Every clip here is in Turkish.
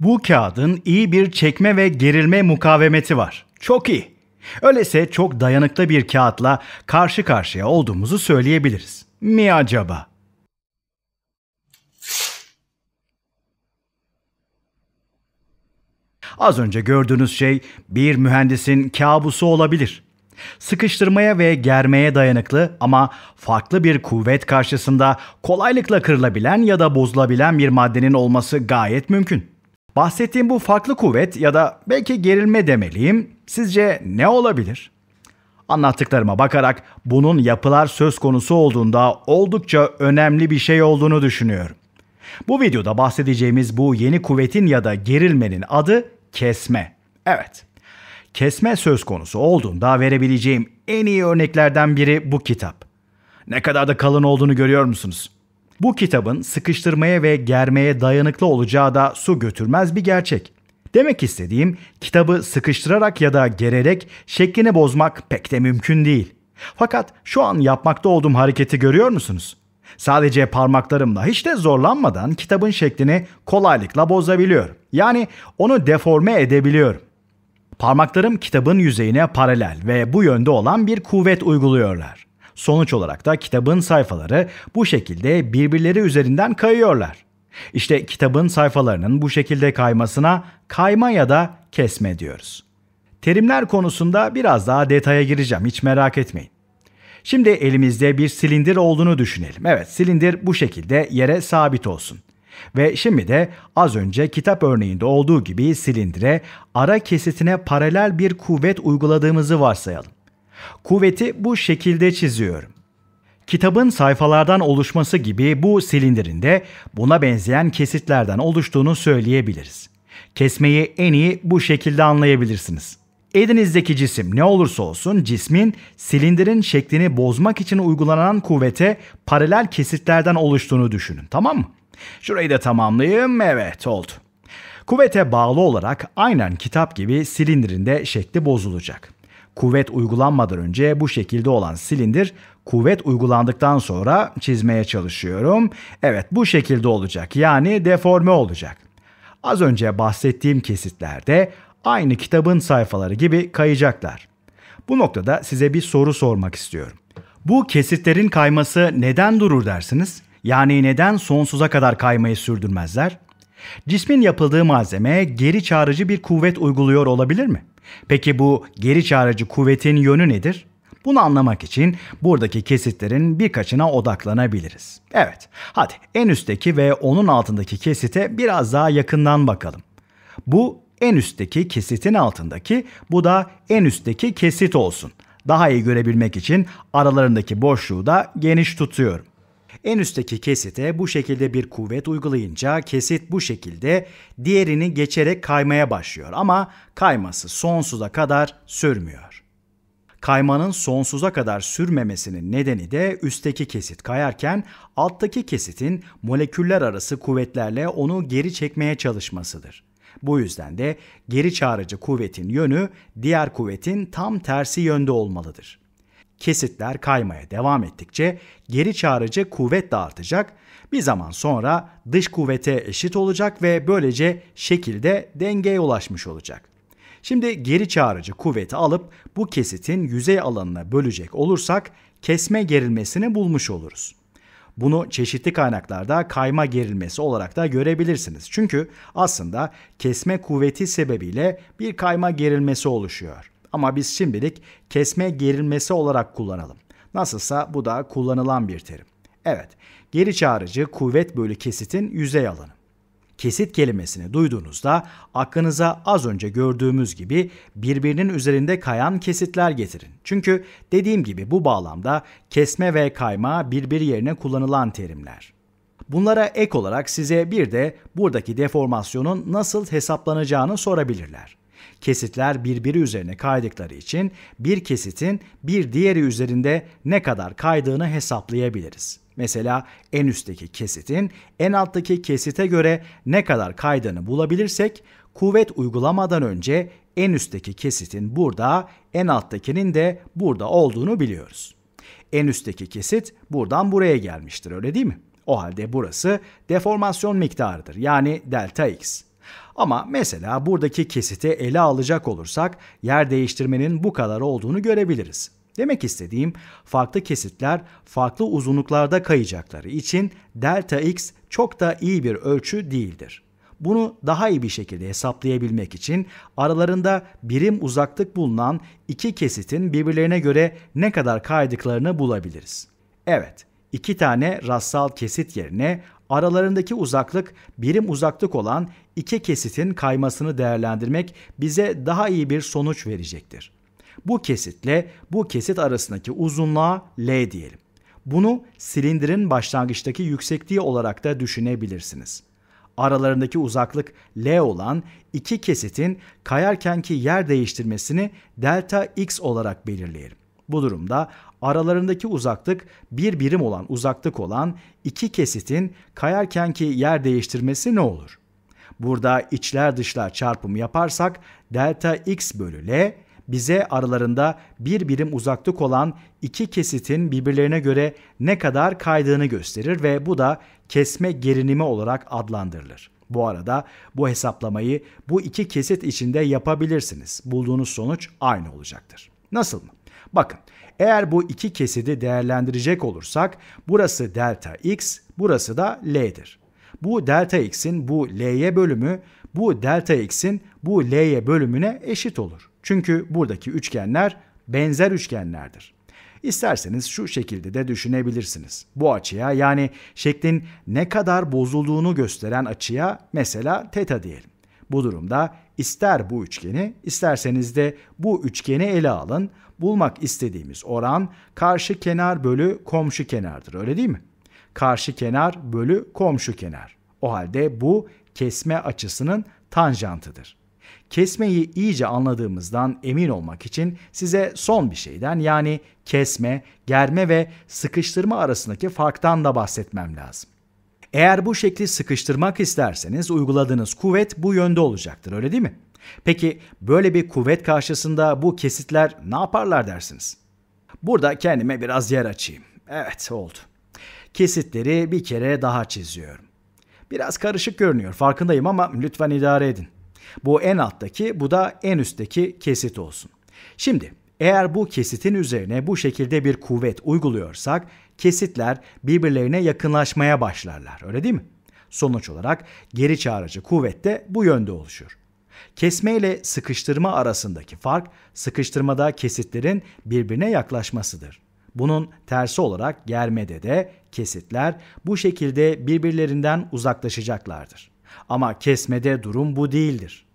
Bu kağıdın iyi bir çekme ve gerilme mukavemeti var. Çok iyi. Öyleyse çok dayanıklı bir kağıtla karşı karşıya olduğumuzu söyleyebiliriz. Mi acaba? Az önce gördüğünüz şey bir mühendisin kabusu olabilir. Sıkıştırmaya ve germeye dayanıklı ama farklı bir kuvvet karşısında kolaylıkla kırılabilen ya da bozulabilen bir maddenin olması gayet mümkün. Bahsettiğim bu farklı kuvvet ya da belki gerilme demeliyim sizce ne olabilir? Anlattıklarıma bakarak bunun yapılar söz konusu olduğunda oldukça önemli bir şey olduğunu düşünüyorum. Bu videoda bahsedeceğimiz bu yeni kuvvetin ya da gerilmenin adı kesme. Evet. Kesme söz konusu olduğunda verebileceğim en iyi örneklerden biri bu kitap. Ne kadar da kalın olduğunu görüyor musunuz? Bu kitabın sıkıştırmaya ve germeye dayanıklı olacağı da su götürmez bir gerçek. Demek istediğim kitabı sıkıştırarak ya da gererek şeklini bozmak pek de mümkün değil. Fakat şu an yapmakta olduğum hareketi görüyor musunuz? Sadece parmaklarımla hiç de zorlanmadan kitabın şeklini kolaylıkla bozabiliyorum. Yani onu deforme edebiliyorum. Parmaklarım kitabın yüzeyine paralel ve bu yönde olan bir kuvvet uyguluyorlar. Sonuç olarak da kitabın sayfaları bu şekilde birbirleri üzerinden kayıyorlar. İşte kitabın sayfalarının bu şekilde kaymasına kayma ya da kesme diyoruz. Terimler konusunda biraz daha detaya gireceğim hiç merak etmeyin. Şimdi elimizde bir silindir olduğunu düşünelim. Evet silindir bu şekilde yere sabit olsun. Ve şimdi de az önce kitap örneğinde olduğu gibi silindire ara kesitine paralel bir kuvvet uyguladığımızı varsayalım. Kuvveti bu şekilde çiziyorum. Kitabın sayfalardan oluşması gibi bu silindirin de buna benzeyen kesitlerden oluştuğunu söyleyebiliriz. Kesmeyi en iyi bu şekilde anlayabilirsiniz. Elinizdeki cisim ne olursa olsun cismin silindirin şeklini bozmak için uygulanan kuvvete paralel kesitlerden oluştuğunu düşünün tamam mı? Şurayı da tamamlayayım evet oldu. Kuvvete bağlı olarak aynen kitap gibi silindirin de şekli bozulacak. Kuvvet uygulanmadan önce bu şekilde olan silindir kuvvet uygulandıktan sonra çizmeye çalışıyorum. Evet bu şekilde olacak yani deforme olacak. Az önce bahsettiğim kesitlerde aynı kitabın sayfaları gibi kayacaklar. Bu noktada size bir soru sormak istiyorum. Bu kesitlerin kayması neden durur dersiniz? Yani neden sonsuza kadar kaymayı sürdürmezler? Cismin yapıldığı malzeme geri çağrıcı bir kuvvet uyguluyor olabilir mi? Peki bu geri çağrıcı kuvvetin yönü nedir? Bunu anlamak için buradaki kesitlerin birkaçına odaklanabiliriz. Evet, hadi en üstteki ve onun altındaki kesite biraz daha yakından bakalım. Bu en üstteki kesitin altındaki, bu da en üstteki kesit olsun. Daha iyi görebilmek için aralarındaki boşluğu da geniş tutuyorum. En üstteki kesite bu şekilde bir kuvvet uygulayınca kesit bu şekilde diğerini geçerek kaymaya başlıyor ama kayması sonsuza kadar sürmüyor. Kaymanın sonsuza kadar sürmemesinin nedeni de üstteki kesit kayarken alttaki kesitin moleküller arası kuvvetlerle onu geri çekmeye çalışmasıdır. Bu yüzden de geri çağırıcı kuvvetin yönü diğer kuvvetin tam tersi yönde olmalıdır kesitler kaymaya devam ettikçe geri çağırıcı kuvvet de artacak. Bir zaman sonra dış kuvvete eşit olacak ve böylece şekilde dengeye ulaşmış olacak. Şimdi geri çağırıcı kuvveti alıp bu kesitin yüzey alanına bölecek olursak kesme gerilmesini bulmuş oluruz. Bunu çeşitli kaynaklarda kayma gerilmesi olarak da görebilirsiniz. Çünkü aslında kesme kuvveti sebebiyle bir kayma gerilmesi oluşuyor. Ama biz şimdilik kesme gerilmesi olarak kullanalım. Nasılsa bu da kullanılan bir terim. Evet, geri çağrıcı kuvvet bölü kesitin yüzey alanı. Kesit kelimesini duyduğunuzda aklınıza az önce gördüğümüz gibi birbirinin üzerinde kayan kesitler getirin. Çünkü dediğim gibi bu bağlamda kesme ve kayma birbiri yerine kullanılan terimler. Bunlara ek olarak size bir de buradaki deformasyonun nasıl hesaplanacağını sorabilirler. Kesitler birbiri üzerine kaydıkları için bir kesitin bir diğeri üzerinde ne kadar kaydığını hesaplayabiliriz. Mesela en üstteki kesitin en alttaki kesite göre ne kadar kaydığını bulabilirsek kuvvet uygulamadan önce en üstteki kesitin burada, en alttakinin de burada olduğunu biliyoruz. En üstteki kesit buradan buraya gelmiştir öyle değil mi? O halde burası deformasyon miktarıdır yani delta x. Ama mesela buradaki kesiti ele alacak olursak yer değiştirmenin bu kadar olduğunu görebiliriz. Demek istediğim farklı kesitler farklı uzunluklarda kayacakları için delta x çok da iyi bir ölçü değildir. Bunu daha iyi bir şekilde hesaplayabilmek için aralarında birim uzaklık bulunan iki kesitin birbirlerine göre ne kadar kaydıklarını bulabiliriz. Evet, iki tane rastsal kesit yerine aralarındaki uzaklık birim uzaklık olan iki kesitin kaymasını değerlendirmek bize daha iyi bir sonuç verecektir. Bu kesitle bu kesit arasındaki uzunluğa L diyelim. Bunu silindirin başlangıçtaki yüksekliği olarak da düşünebilirsiniz. Aralarındaki uzaklık L olan iki kesitin kayarkenki yer değiştirmesini delta x olarak belirleyelim. Bu durumda aralarındaki uzaklık bir birim olan uzaklık olan iki kesitin kayarkenki yer değiştirmesi ne olur? Burada içler dışlar çarpımı yaparsak delta x bölü L bize aralarında bir birim uzaklık olan iki kesitin birbirlerine göre ne kadar kaydığını gösterir ve bu da kesme gerinimi olarak adlandırılır. Bu arada bu hesaplamayı bu iki kesit içinde yapabilirsiniz. Bulduğunuz sonuç aynı olacaktır. Nasıl mı? Bakın eğer bu iki kesidi değerlendirecek olursak burası delta x, burası da l'dir. Bu delta x'in bu l'ye bölümü bu delta x'in bu l'ye bölümüne eşit olur. Çünkü buradaki üçgenler benzer üçgenlerdir. İsterseniz şu şekilde de düşünebilirsiniz. Bu açıya yani şeklin ne kadar bozulduğunu gösteren açıya mesela teta diyelim. Bu durumda İster bu üçgeni, isterseniz de bu üçgeni ele alın. Bulmak istediğimiz oran karşı kenar bölü komşu kenardır öyle değil mi? Karşı kenar bölü komşu kenar. O halde bu kesme açısının tanjantıdır. Kesmeyi iyice anladığımızdan emin olmak için size son bir şeyden yani kesme, germe ve sıkıştırma arasındaki farktan da bahsetmem lazım. Eğer bu şekli sıkıştırmak isterseniz uyguladığınız kuvvet bu yönde olacaktır öyle değil mi? Peki böyle bir kuvvet karşısında bu kesitler ne yaparlar dersiniz? Burada kendime biraz yer açayım. Evet oldu. Kesitleri bir kere daha çiziyorum. Biraz karışık görünüyor farkındayım ama lütfen idare edin. Bu en alttaki bu da en üstteki kesit olsun. Şimdi eğer bu kesitin üzerine bu şekilde bir kuvvet uyguluyorsak kesitler birbirlerine yakınlaşmaya başlarlar. Öyle değil mi? Sonuç olarak geri çağırıcı kuvvet de bu yönde oluşur. Kesme ile sıkıştırma arasındaki fark sıkıştırmada kesitlerin birbirine yaklaşmasıdır. Bunun tersi olarak germede de kesitler bu şekilde birbirlerinden uzaklaşacaklardır. Ama kesmede durum bu değildir.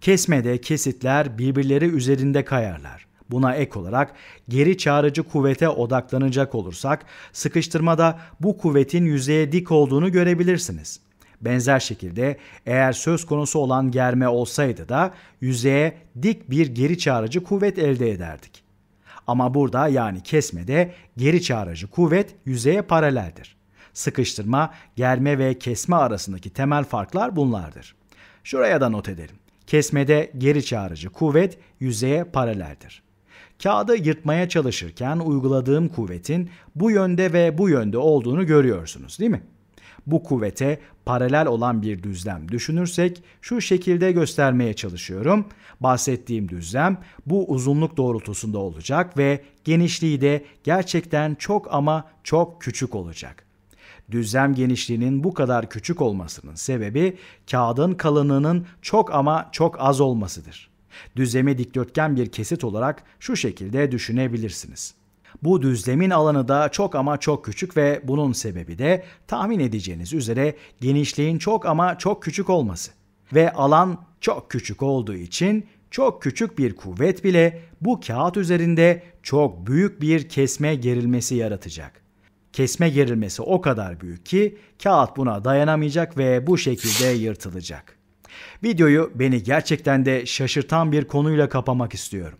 Kesmede kesitler birbirleri üzerinde kayarlar. Buna ek olarak geri çağrıcı kuvvete odaklanacak olursak sıkıştırmada bu kuvvetin yüzeye dik olduğunu görebilirsiniz. Benzer şekilde eğer söz konusu olan germe olsaydı da yüzeye dik bir geri çağrıcı kuvvet elde ederdik. Ama burada yani kesmede geri çağrıcı kuvvet yüzeye paraleldir. Sıkıştırma, germe ve kesme arasındaki temel farklar bunlardır. Şuraya da not edelim. Kesmede geri çağrıcı kuvvet yüzeye paraleldir. Kağıdı yırtmaya çalışırken uyguladığım kuvvetin bu yönde ve bu yönde olduğunu görüyorsunuz değil mi? Bu kuvvete paralel olan bir düzlem düşünürsek şu şekilde göstermeye çalışıyorum. Bahsettiğim düzlem bu uzunluk doğrultusunda olacak ve genişliği de gerçekten çok ama çok küçük olacak. Düzlem genişliğinin bu kadar küçük olmasının sebebi kağıdın kalınlığının çok ama çok az olmasıdır. Düzleme dikdörtgen bir kesit olarak şu şekilde düşünebilirsiniz. Bu düzlemin alanı da çok ama çok küçük ve bunun sebebi de tahmin edeceğiniz üzere genişliğin çok ama çok küçük olması. Ve alan çok küçük olduğu için çok küçük bir kuvvet bile bu kağıt üzerinde çok büyük bir kesme gerilmesi yaratacak. Kesme gerilmesi o kadar büyük ki kağıt buna dayanamayacak ve bu şekilde yırtılacak. Videoyu beni gerçekten de şaşırtan bir konuyla kapamak istiyorum.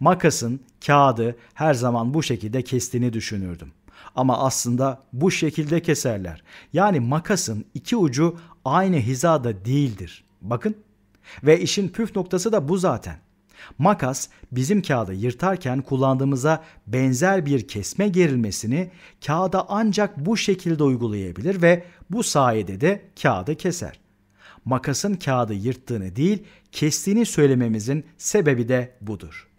Makasın kağıdı her zaman bu şekilde kestiğini düşünürdüm. Ama aslında bu şekilde keserler. Yani makasın iki ucu aynı hizada değildir. Bakın ve işin püf noktası da bu zaten. Makas bizim kağıdı yırtarken kullandığımıza benzer bir kesme gerilmesini kağıda ancak bu şekilde uygulayabilir ve bu sayede de kağıdı keser makasın kağıdı yırttığını değil, kestiğini söylememizin sebebi de budur.''